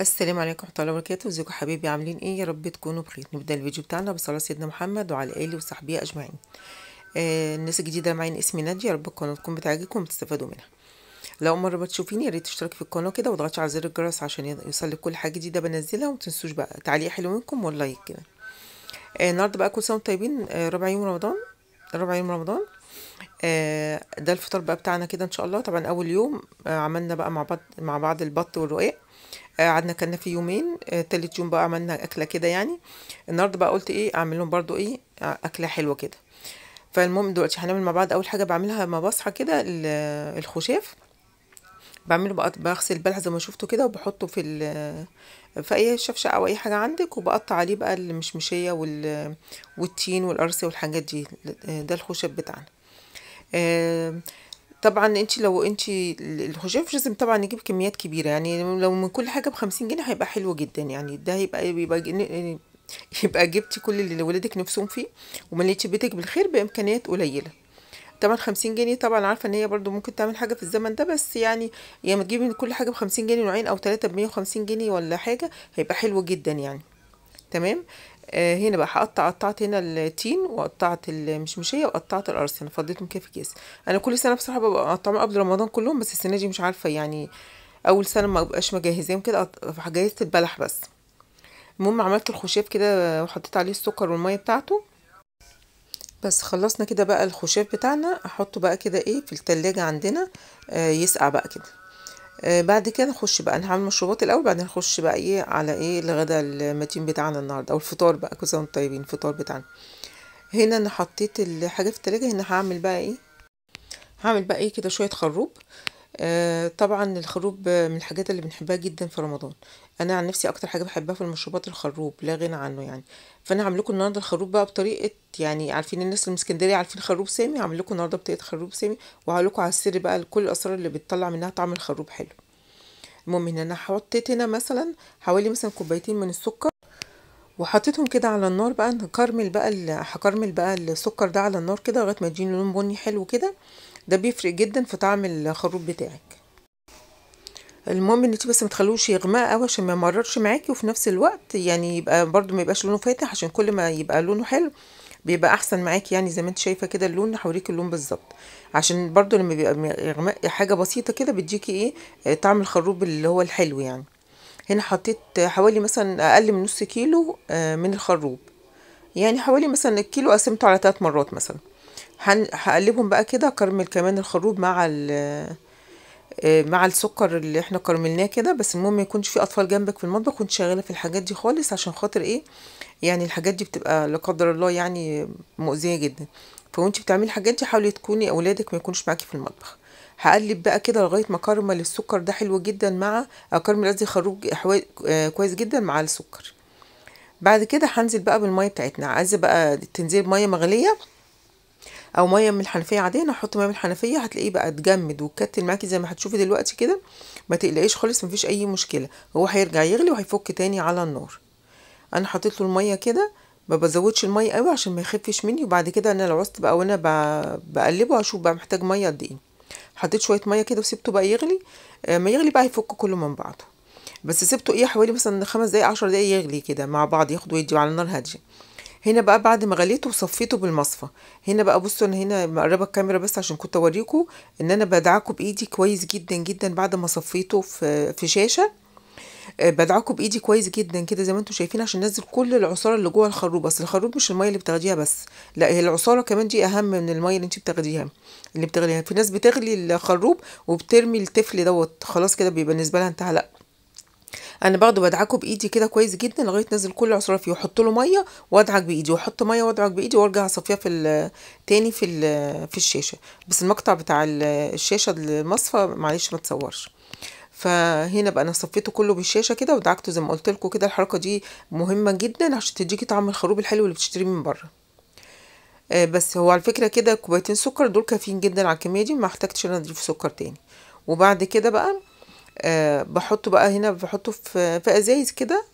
السلام عليكم ورحمه الله وبركاته ازيكم حبيبي عاملين ايه يا رب تكونوا بخير نبدا الفيديو بتاعنا بصلاه سيدنا محمد وعلى اله وصحبه اجمعين آه الناس الجديده معايا اسمي ناديه يا رب القناه تكون بتعجبكم وتستفادوا منها لو اول مره بتشوفيني يا ريت تشتركي في القناه كده وتضغطي على زر الجرس عشان يوصلك كل حاجه جديده بنزلها وما تنسوش بقى تعليق حلو منكم واللايك كده آه النهارده بقى كل سنه وانتم طيبين آه ربع يوم رمضان ربع يوم رمضان آه، ده الفطار بقى بتاعنا كده ان شاء الله طبعا اول يوم آه، عملنا بقى مع بعض مع بعض البط والرقاق آه، قعدنا كنا في يومين تالت يوم بقى عملنا اكله كده يعني النهارده بقى قلت ايه اعمل لهم برده ايه اكله حلوه كده فالمهم دلوقتي هنعمل مع بعض اول حاجه بعملها ما بصحى كده الخشاف بعمله بقى بغسل البلح زي ما شفتوا كده وبحطه في في اي شفشق او اي حاجه عندك وبقطع عليه بقى المشمشيه والتين والقرص والحاجات دي ده الخشب بتاعنا آه، طبعا انت لو انت الخشاف لازم طبعا نجيب كميات كبيره يعني لو من كل حاجه بخمسين جنيه هيبقى حلو جدا يعني ده هيبقى بيبقى يبقى جبتي كل اللي ولادك نفسهم فيه ومليتي بيتك بالخير بامكانيات قليله طبعا خمسين جنيه طبعا عارفه ان هي برضو ممكن تعمل حاجه في الزمن ده بس يعني يا يعني ما تجيبي كل حاجه بخمسين جنيه نوعين او ثلاثه بمية وخمسين جنيه ولا حاجه هيبقى حلو جدا يعني تمام آه، هنا بقى هقطع قطعت هنا التين وقطعت المشمشيه وقطعت القرص انا فضيتهم كده في كيس انا كل سنه بصراحه ببقى مقطعهم قبل رمضان كلهم بس السنه دي مش عارفه يعني اول سنه ما بقاش مجهزاهم كده جهزت البلح بس المهم عملت الخشاف كده وحطيت عليه السكر والميه بتاعته بس خلصنا كده بقى الخشاف بتاعنا احطه بقى كده ايه في التلاجة عندنا آه يسقع بقى كده آه، بعد كده نخش بقى هعمل مشروبات الاول بعدين نخش بقى ايه على ايه الغدا المتين بتاعنا النهارده او الفطار بقى كل سنه طيبين الفطار بتاعنا هنا انا حطيت الحاجه في التلاجة هنا هعمل بقى ايه هعمل بقى ايه كده شويه خروب آه، طبعا الخروب من الحاجات اللي بنحبها جدا في رمضان انا عن نفسي اكتر حاجه بحبها في المشروبات الخروب لا غنى عنه يعني فانا هعمل لكم النهارده الخروب بقى بطريقه يعني عارفين الناس اللي من اسكندريه عارفين خروب سامي هعمل لكم النهارده بطريقه خروب سامي وهقول لكم على السر بقى كل الاسرار اللي بتطلع منها طعم الخروب حلو المهم ان انا حطيت هنا مثلا حوالي مثلا كوبايتين من السكر وحطيتهم كده على النار بقى هكرمل بقى هكرمل بقى السكر ده على النار كده لغايه ما يديني لون بني حلو كده ده بيفرق جدا في طعم الخروب بتاعك المهم ان انت بس ما تخلوش يغمق قوي عشان ما يمررش معاكي وفي نفس الوقت يعني يبقى برده ما يبقاش لونه فاتح عشان كل ما يبقى لونه حلو بيبقى احسن معاكي يعني زي ما انت شايفه كده اللون هوريك اللون بالظبط عشان برده لما بيبقى يغمق حاجه بسيطه كده بتديكي ايه طعم الخروب اللي هو الحلو يعني هنا حطيت حوالي مثلا اقل من نص كيلو آه، من الخروب يعني حوالي مثلا الكيلو قسمته على تلات مرات مثلا هقلبهم بقى كده اكرمل كمان الخروب مع آه، مع السكر اللي احنا كرملناه كده بس المهم ما يكونش في اطفال جنبك في المطبخ وانت شغاله في الحاجات دي خالص عشان خاطر ايه يعني الحاجات دي بتبقى لا قدر الله يعني مؤذيه جدا فوانت بتعملي الحاجات دي حاولي تكوني اولادك ما يكونوش معاكي في المطبخ هقلب بقى كده لغايه ما اكرمل السكر ده حلو جدا مع اكرمل قصدي خروج آه، كويس جدا مع السكر بعد كده هنزل بقى بالميه بتاعتنا عايزه بقى تنزل ميه مغليه او ميه من الحنفيه عاديه انا هحط ميه من الحنفيه هتلاقيه بقى اتجمد واتكتل معاكي زي ما هتشوفي دلوقتي كده ما تقلقيش خالص مفيش اي مشكله هو هيرجع يغلي وهيفك تاني على النار انا حطيت له الميه كده ما بزودش الميه قوي عشان ما يخفش مني وبعد كده انا لو عوزت بقى وانا بقلبه هشوف بقى محتاج ميه قد ايه حطيت شويه ميه كده وسبته بقى يغلي آه، ما يغلي بقى هيفك كله من بعضه بس سبته ايه حوالي مثلا خمس دقايق عشر دقايق يغلي كده مع بعض ياخد ويدي على النار هاديه هنا بقى بعد ما غليته وصفيته بالمصفى هنا بقى بصوا انا هنا مقربه الكاميرا بس عشان كنت اوريكم ان انا بدعكه بايدي كويس جدا جدا بعد ما صفيته في في شاشه آه، بدعكه بايدي كويس جدا كده زي ما انتم شايفين عشان انزل كل العصاره اللي جوه الخروب بس الخروب مش الميه اللي بتاخديها بس لا هي العصاره كمان دي اهم من الميه اللي انت بتاخديها اللي بتغليها في ناس بتغلي الخروب وبترمي الطفل دوت خلاص كده بيبقى بالنسبه لها انتهى لا انا برضو بدعكه بايدي كده كويس جدا لغايه نزل كل العصاره فيه واحط له ميه وادعك بايدي واحط ميه وادعك بايدي وارجع اصفيها في تاني في في الشاشه بس المقطع بتاع الشاشه المصفى معلش ما تصورش فهنا بقى انا صفيته كله بالشاشه كده ودعكته زي ما قلت لكم كده الحركه دي مهمه جدا عشان تديكي طعم الخروب الحلو اللي بتشتريه من بره آه، بس هو على فكره كده كوبايتين سكر دول كافيين جدا على الكميه دي ما احتاجتش ان انا اضيف سكر تاني وبعد كده بقى آه بحطه بقى هنا بحطه في في ازايز كده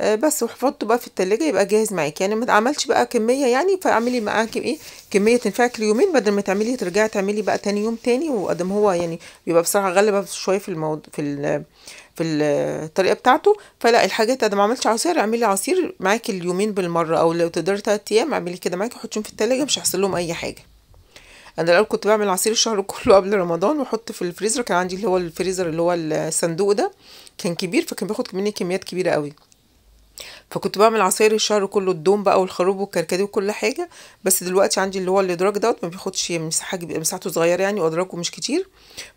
آه بس وحطه بقى في التلاجة يبقى جاهز معاكي يعني ما تعملش بقى كمية يعني فاعملي معاكي ايه كمية تنفعك اليومين بدل ما تعملي ترجعي تعملي بقى تاني يوم تاني وقدم هو يعني بيبقى بصراحة غلبة شوية في الموضوع في ال في الطريقه بتاعته فلا الحاجات ده ما عملتش عصير اعملي عصير معاكي اليومين بالمره او لو تقدري تلات ايام اعملي كده معاكي وحطيهم في التلاجة مش هيحصل لهم اي حاجه انا الاول كنت بعمل عصير الشهر كله قبل رمضان واحط في الفريزر كان عندي اللي هو الفريزر اللي هو الصندوق ده كان كبير فكان بياخد مني كميات كبيره قوي فكنت بعمل عصاير الشهر كله الدوم بقى والخروب والكركديه وكل حاجه بس دلوقتي عندي اللي هو الادراج دوت ما بياخدش مساحه مساحته صغيره يعني وادراجه مش كتير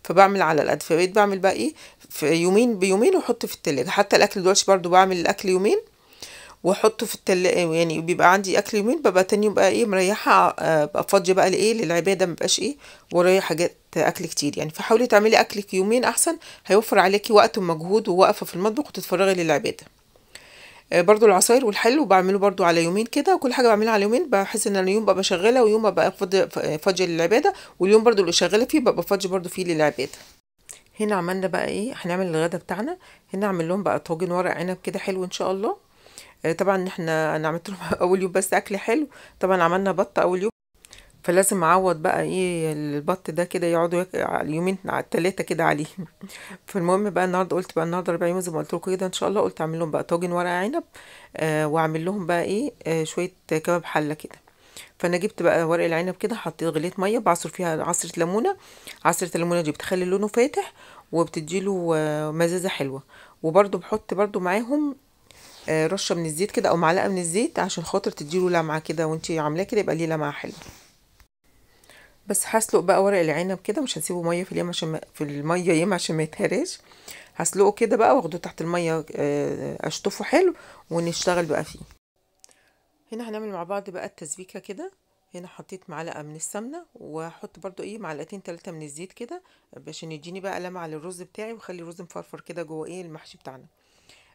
فبعمل على القد فبقيت بعمل بقى ايه في يومين بيومين واحط في التلاجة حتى الاكل دلوقتي برضو بعمل الاكل يومين واحطه في التل آه، يعني بيبقى عندي اكل يومين ببقى تاني يوم بقى ايه مريحه ابقى آه، فاضيه بقى لايه للعباده مبقاش ايه ورايا حاجات اكل كتير يعني فحاولي تعملي اكلك يومين احسن هيوفر عليكي وقت ومجهود ووقفه في المطبخ وتتفرغي للعباده آه، برضو العصاير والحلو بعمله برضو على يومين كده وكل حاجه بعملها على يومين بحس ان انا يوم ببقى شغاله ويوم ببقى فاضيه للعباده واليوم برضو اللي شغاله فيه ببقى فاضيه برضو فيه للعباده هنا عملنا بقى ايه هنعمل الغدا بتاعنا هنا اعمل لهم بقى طاجن ورق عنب كده حلو ان شاء الله آه، طبعا احنا انا عملت لهم اول يوم بس اكل حلو طبعا عملنا بط اول يوم فلازم اعوض بقى ايه البط ده كده يقعدوا يومين على التلاته كده عليه فالمهم بقى النهارده قلت بقى النهارده 40 يوم زي ما قلت لكم كده ان شاء الله قلت اعمل لهم بقى طاجن ورق عنب آه واعمل لهم بقى ايه آه شويه كباب حله كده فانا جبت بقى ورق العنب كده حطيت غليت ميه بعصر فيها عصره ليمونه عصره الليمونه دي بتخلي لونه فاتح وبتديله آه، مزازه حلوه وبرده بحط برده معاهم آه، رشه من الزيت كده او معلقه من الزيت عشان خاطر تديله لمعه كده وانت عاملاه كده يبقى ليه لمعه حلوه بس هسلق بقى ورق العنب كده مش هسيبه ميه في اليم عشان في الميه يم عشان ما يتهرش هسلقه كده بقى واخده تحت الميه آه، اشطفه حلو ونشتغل بقى فيه هنا هنعمل مع بعض بقى التسبيكه كده هنا حطيت معلقه من السمنه وهحط برضو ايه معلقتين ثلاثه من الزيت كده عشان يديني بقى لمعه للرز بتاعي واخلي الرز مفرفر كده جوه ايه المحشي بتاعنا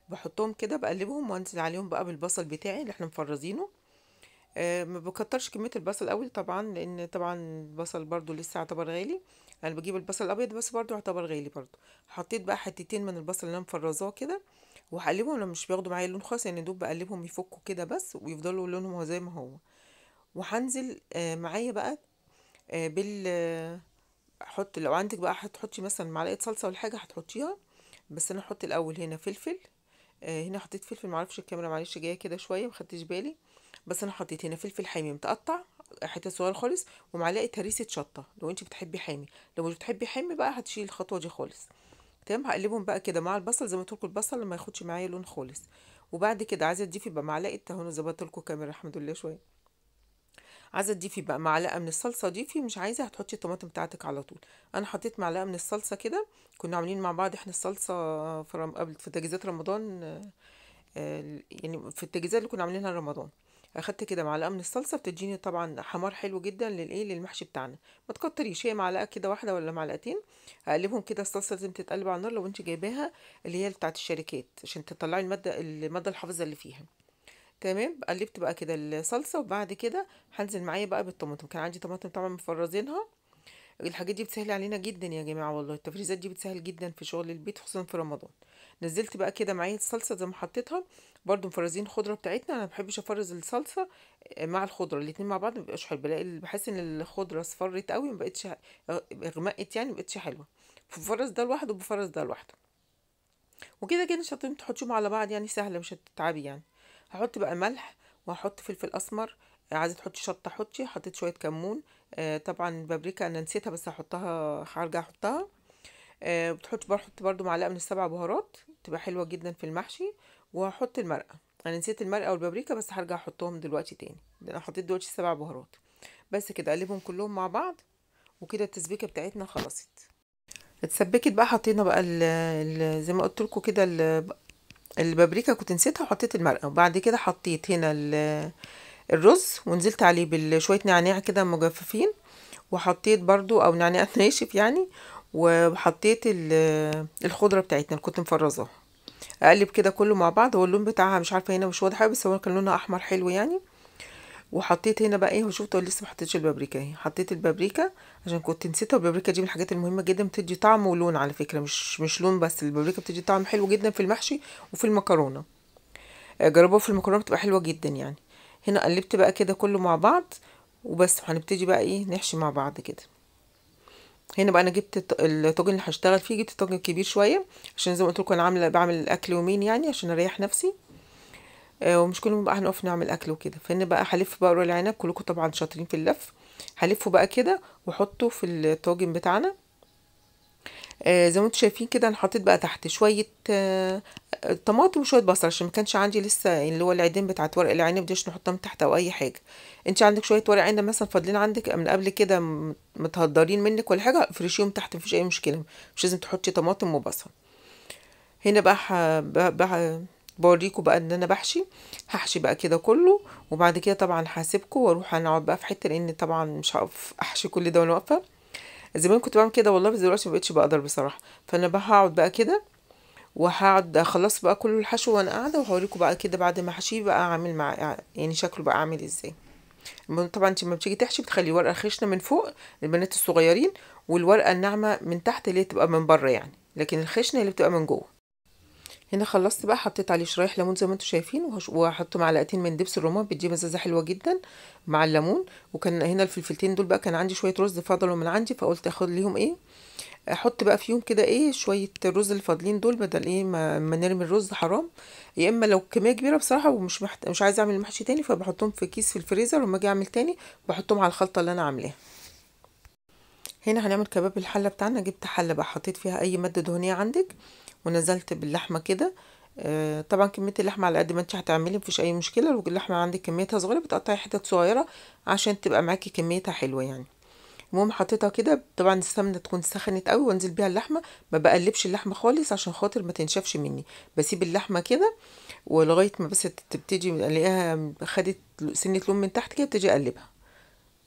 بحطهم كده بقلبهم وانزل عليهم بقى بالبصل بتاعي اللي احنا مفرزينه أه ما بكترش كميه البصل قوي طبعا لان طبعا البصل برضو لسه يعتبر غالي انا بجيب البصل الابيض بس برضو يعتبر غالي برضو حطيت بقى حتتين من البصل اللي انا مفرزاه كده وهقلبهم لما مش بياخدوا معايا لون خالص يعني دوب بقلبهم يفكوا كده بس ويفضلوا لونهم زي ما هو وهنزل آه معايا بقى آه بال حط لو عندك بقى هتحطي مثلا معلقه صلصه ولا حاجه هتحطيها بس انا هحط الاول هنا فلفل آه، هنا حطيت فلفل معرفش الكاميرا معلش جايه كده شويه مخدتش بالي بس انا حطيت هنا فلفل حامي متقطع حته صغيره خالص ومعلقه هريسه شطه لو انت بتحبي حامي لو مش بتحبي حامي بقى هتشيلي الخطوه دي خالص تمام هقلبهم بقى كده مع البصل زي ما قلت البصل لما ياخدش معايا لون خالص وبعد كده عايزه تضيفي بقى معلقه اهو ظبطت لكم الكاميرا الحمد لله شويه عايزه تضيفي بقى معلقه من الصلصه ضيفي مش عايزه هتحطي الطماطم بتاعتك على طول انا حطيت معلقه من الصلصه كده كنا عاملين مع بعض احنا الصلصه في رم... قبل في تجهيزات رمضان آه، يعني في التجهيزات اللي كنا عاملينها رمضان اخدت كده معلقه من الصلصه بتديني طبعا حمار حلو جدا للايه للمحشي بتاعنا ما تكتريش هي معلقه كده واحده ولا معلقتين اقلبهم كده الصلصه لازم تتقلب على النار لو انت جايباها اللي هي بتاعه الشركات عشان تطلعي الماده الماده الحافظه اللي فيها تمام قلبت بقى كده الصلصه وبعد كده هنزل معايا بقى بالطماطم كان عندي طماطم طبعا مفرزينها الحاجات دي بتسهل علينا جدا يا جماعه والله التفريزات دي بتسهل جدا في شغل البيت خصوصا في رمضان نزلت بقى كده معايا الصلصه زي ما حطيتها برده مفرزين الخضره بتاعتنا انا ما بحبش افرز الصلصه مع الخضره الاتنين مع بعض ما بيبقاش حلو بلاقي بحس ان الخضره اصفرت قوي ما بقتش اغمقت يعني ما بقتش حلوه بفرز ده لوحده وبفرز ده لوحده وكده كده مش تحطيهم على بعض يعني سهله مش هتتعبي يعني هحط بقى ملح وهحط فلفل اسمر عايزه تحطي شطه حطي حطيت شويه كمون آه طبعا بابريكا انا نسيتها بس هحطها هرجع احطها آه بتحط بحط برضو معلقه من السبع بهارات تبقى حلوه جدا في المحشي وهحط المرقه انا نسيت المرقه والبابريكا بس هرجع احطهم دلوقتي تاني انا حطيت دلوقتي السبع بهارات بس كده اقلبهم كلهم مع بعض وكده التسبيكه بتاعتنا خلصت اتسبكت بقى حطينا بقى زي ما قلت لكم كده البابريكا كنت نسيتها وحطيت المرقه وبعد كده حطيت هنا الرز ونزلت عليه بشويه نعناع كده مجففين وحطيت برضو او نعناع ناشف يعني وحطيت الخضره بتاعتنا اللي كنت مفرزاها اقلب كده كله مع بعض هو اللون بتاعها مش عارفه هنا مش واضح بس هو كان لونها احمر حلو يعني وحطيت هنا بقى ايه وشفتوا لسه ما حطيتش البابريكا اهي حطيت البابريكا عشان كنت نسيتها البابريكا دي من الحاجات المهمه جدا بتدي طعم ولون على فكره مش مش لون بس البابريكا بتدي طعم حلو جدا في المحشي وفي المكرونه آه، جربوها في المكرونه بتبقى حلوه جدا يعني هنا قلبت بقى كده كله مع بعض وبس هنبتدي بقى ايه نحشي مع بعض كده هنا بقى انا جبت الطاجن اللي هشتغل فيه جبت طاجن كبير شويه عشان زي ما قلت لكم انا عامله بعمل اكل يومين يعني عشان اريح نفسي آه، ومش كل يوم بقى هنقف نعمل اكل وكده فانا بقى هلف بقى ورق العنب كلكم طبعا شاطرين في اللف هلفه بقى كده واحطه في الطاجن بتاعنا آه زي ما انتم شايفين كده انا حطيت بقى تحت شويه آه طماطم وشويه بصل عشان ما كانش عندي لسه اللي هو العيدين بتاعت ورق العنب ديش نحطهم تحت او اي حاجه انت عندك شويه ورق عنب مثلا فاضلين عندك من قبل كده متهدرين منك ولا حاجه افرشيهم تحت مفيش اي مشكله مش لازم تحطي طماطم وبصل هنا بقى, بقى, بقى بوريكم بقى ان انا بحشي هحشي بقى كده كله وبعد كده طبعا هسيبكم واروح انا اقعد بقى في حته لان طبعا مش هقف احشي كل ده وانا واقفه زمان كنت بعمل كده والله بس دلوقتي مبقتش بقدر بصراحه فانا بقى هقعد بقى كده وهقعد اخلص بقى كل الحشو وانا قاعده وهوريكم بقى كده بعد ما احشيه بقى اعمل مع يعني شكله بقى عامل ازاي طبعا انت لما بتيجي تحشي بتخلي ورقه خشنه من فوق للبنات الصغيرين والورقه الناعمه من تحت اللي تبقى من بره يعني لكن الخشنه اللي بتبقى من جوه هنا خلصت بقى حطيت عليه شرايح ليمون زي ما انتم شايفين وهحط معلقتين من دبس الرمان بتدي مزازه حلوه جدا مع الليمون وكان هنا الفلفلتين دول بقى كان عندي شويه رز فضلوا من عندي فقلت اخد ليهم ايه احط بقى فيهم كده ايه شويه الرز الفاضلين دول بدل ايه ما, ما نرمي الرز حرام يا اما لو كميه كبيره بصراحه ومش محت... مش عايزه اعمل محشي تاني فبحطهم في كيس في الفريزر ولما اجي اعمل تاني بحطهم على الخلطه اللي انا عاملاها هنا هنعمل كباب الحله بتاعنا جبت حله بقى حطيت فيها اي ماده دهنيه عندك ونزلت باللحمه كده آه طبعا كميه اللحمه على قد ما انت هتعملي مفيش اي مشكله لو اللحمه عندك كميتها صغيره بتقطعي حتت صغيره عشان تبقى معاكي كميتها حلوه يعني المهم حطيتها كده طبعا السمنه تكون سخنت قوي وانزل بيها اللحمه ما بقلبش اللحمه خالص عشان خاطر ما تنشفش مني بسيب اللحمه كده ولغايه ما بس تبتدي الاقيها خدت سنه لون من تحت كده بتجي اقلبها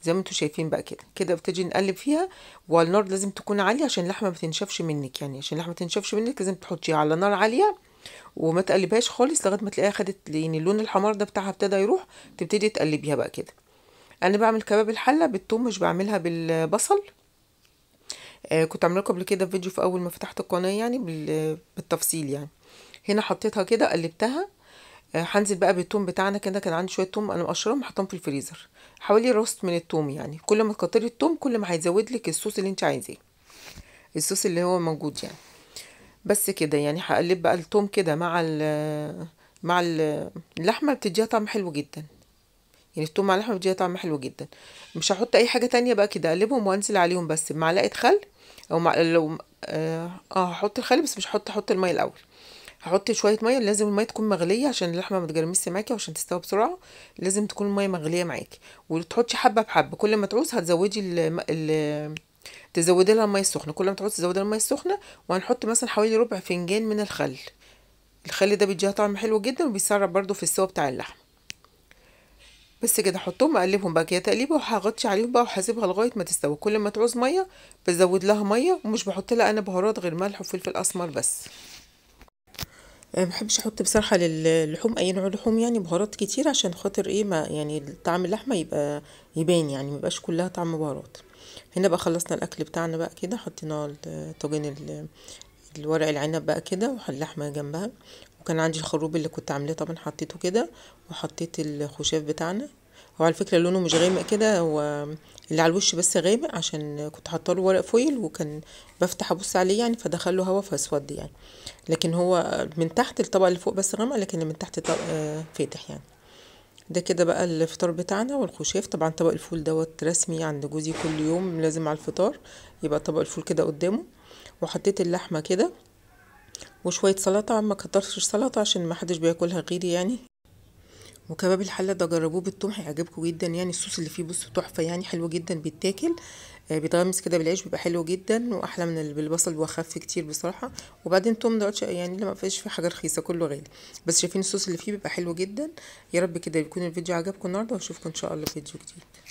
زي ما انتوا شايفين بقى كده كده بتجي نقلب فيها والنار لازم تكون عاليه عشان اللحمه ما تنشفش منك يعني عشان اللحمه ما تنشفش منك لازم تحطيها على نار عاليه وما تقلبهاش خالص لغايه ما تلاقيها خدت يعني اللون الحمار ده بتاعها ابتدى يروح تبتدي تقلبيها بقى كده انا بعمل كباب الحله بالثوم مش بعملها بالبصل آه كنت عامله قبل كده في فيديو في اول ما فتحت القناه يعني بالتفصيل يعني هنا حطيتها كده قلبتها آه، هنزل آه بقى بالثوم بتاعنا كده كان عندي شويه ثوم انا مقشرهم حطهم في الفريزر حوالي راس من التوم يعني كل ما تكتري التوم كل ما هيزود لك الصوص اللي انت عايزاه الصوص اللي هو موجود يعني بس كده يعني هقلب بقى التوم كده مع مع اللحمه بتديها طعم حلو جدا يعني التوم مع اللحمه بتديها طعم حلو جدا مش هحط اي حاجه تانية بقى كده اقلبهم وانزل عليهم بس بمعلقه خل او مع لو آه،, اه هحط الخل بس مش هحط احط الميه الاول هحط شويه ميه لازم الميه تكون مغليه عشان اللحمه ما تجرمش معاكي وعشان تستوي بسرعه لازم تكون الميه مغليه معاكي وتحطي حبه بحبه كل ما تعوز هتزودي ال ال تزودي لها الميه السخنه كل ما تعوز تزودي لها الميه السخنه وهنحط مثلا حوالي ربع فنجان من الخل الخل ده بيديها طعم حلو جدا وبيسرع برده في السوا بتاع اللحمه بس كده احطهم اقلبهم بقى كده تقليبه وهغطي عليهم بقى وهسيبها لغايه ما تستوي كل ما تعوز ميه بزود لها ميه ومش بحط لها انا بهارات غير ملح وفلفل اسمر بس ما بحبش احط بصراحه للحوم اي نوع لحوم يعني بهارات كتير عشان خاطر ايه ما يعني طعم اللحمه يبقى يبان يعني ميبقاش كلها طعم بهارات هنا بقى خلصنا الاكل بتاعنا بقى كده حطينا طاجين الورق العنب بقى كده واللحمه جنبها وكان عندي الخروب اللي كنت عاملاه طبعا حطيته كده وحطيت الخشاف بتاعنا هو على فكرة لونه مش غامق كده هو اللي على الوش بس غامق عشان كنت حاطه له ورق فويل وكان بفتح ابص عليه يعني فدخل له هوا فاسود يعني لكن هو من تحت الطبقه اللي فوق بس غامق لكن من تحت آه، فاتح يعني ده كده بقى الفطار بتاعنا والخشاف طبعا طبق الفول دوت رسمي عند جوزي كل يوم لازم على الفطار يبقى طبق الفول كده قدامه وحطيت اللحمه كده وشويه سلطه ما كترتش سلطه عشان ما حدش بياكلها غيري يعني وكباب الحله ده جربوه بالتوم هيعجبكم جدا يعني الصوص اللي فيه بص تحفه يعني حلو جدا بيتاكل آه، بيتغمس كده بالعيش بيبقى حلو جدا واحلى من بالبصل واخف كتير بصراحه وبعدين التوم ده يعني لما فيش فيه حاجه رخيصه كله غالي بس شايفين الصوص اللي فيه بيبقى حلو جدا يا رب كده يكون الفيديو عجبكم النهارده واشوفكم ان شاء الله في فيديو جديد